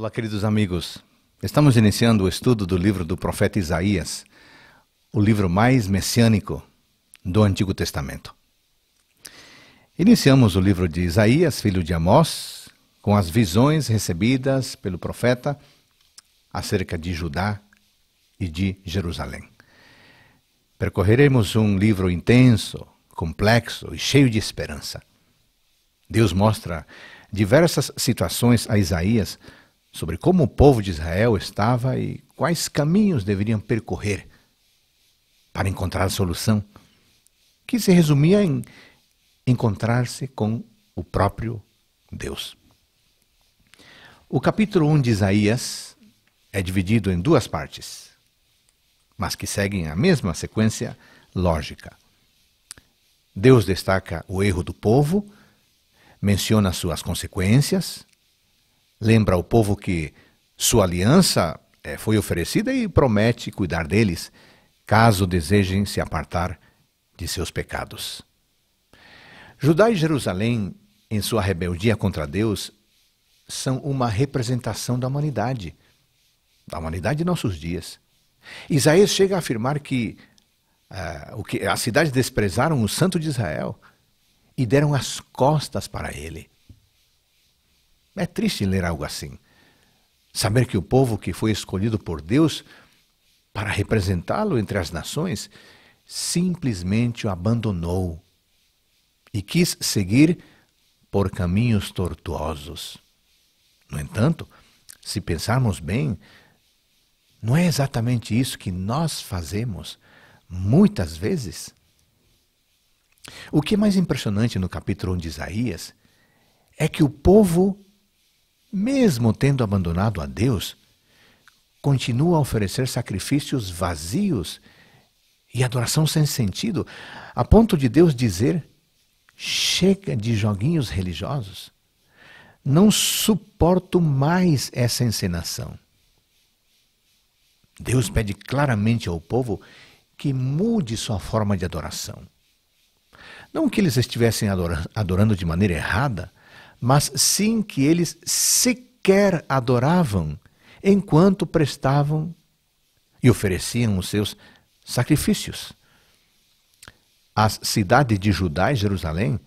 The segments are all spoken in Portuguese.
Olá, queridos amigos. Estamos iniciando o estudo do livro do profeta Isaías, o livro mais messiânico do Antigo Testamento. Iniciamos o livro de Isaías, filho de Amós, com as visões recebidas pelo profeta acerca de Judá e de Jerusalém. Percorreremos um livro intenso, complexo e cheio de esperança. Deus mostra diversas situações a Isaías sobre como o povo de Israel estava e quais caminhos deveriam percorrer para encontrar a solução, que se resumia em encontrar-se com o próprio Deus. O capítulo 1 de Isaías é dividido em duas partes, mas que seguem a mesma sequência lógica. Deus destaca o erro do povo, menciona suas consequências, lembra ao povo que sua aliança eh, foi oferecida e promete cuidar deles, caso desejem se apartar de seus pecados. Judá e Jerusalém, em sua rebeldia contra Deus, são uma representação da humanidade, da humanidade de nossos dias. Isaías chega a afirmar que, uh, o que as cidades desprezaram o santo de Israel e deram as costas para ele. É triste ler algo assim. Saber que o povo que foi escolhido por Deus para representá-lo entre as nações simplesmente o abandonou e quis seguir por caminhos tortuosos. No entanto, se pensarmos bem, não é exatamente isso que nós fazemos muitas vezes? O que é mais impressionante no capítulo 1 de Isaías é que o povo mesmo tendo abandonado a Deus, continua a oferecer sacrifícios vazios e adoração sem sentido, a ponto de Deus dizer: chega de joguinhos religiosos. Não suporto mais essa encenação. Deus pede claramente ao povo que mude sua forma de adoração. Não que eles estivessem adorando de maneira errada, mas sim que eles sequer adoravam enquanto prestavam e ofereciam os seus sacrifícios. As cidades de Judá e Jerusalém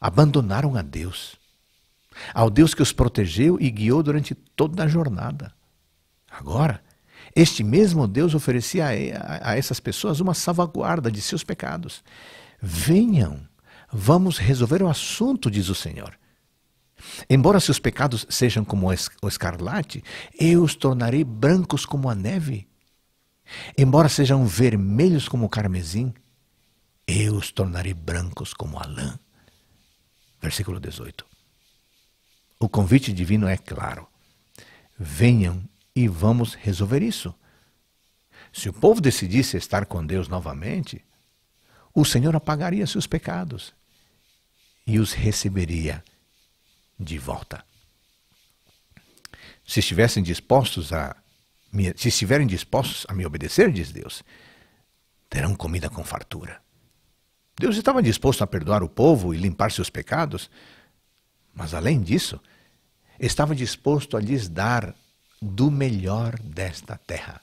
abandonaram a Deus, ao Deus que os protegeu e guiou durante toda a jornada. Agora, este mesmo Deus oferecia a, essas pessoas uma salvaguarda de seus pecados. Venham, vamos resolver o assunto, diz o Senhor. Embora seus pecados sejam como o escarlate, eu os tornarei brancos como a neve. Embora sejam vermelhos como o carmesim, eu os tornarei brancos como a lã. Versículo 18. O convite divino é claro. Venham e vamos resolver isso. Se o povo decidisse estar com Deus novamente, o Senhor apagaria seus pecados e os receberia de volta. Se estivessem dispostos a me, se estiverem dispostos a me obedecer, diz Deus, terão comida com fartura. Deus estava disposto a perdoar o povo e limpar seus pecados, mas além disso, estava disposto a lhes dar do melhor desta terra.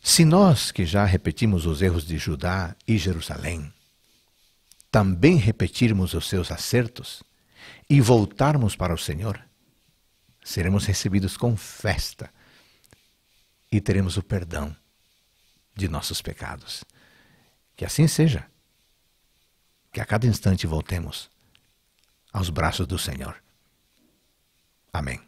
Se nós que já repetimos os erros de Judá e Jerusalém, também repetirmos os seus acertos e voltarmos para o Senhor, seremos recebidos com festa e teremos o perdão de nossos pecados. Que assim seja. Que a cada instante voltemos aos braços do Senhor. Amém.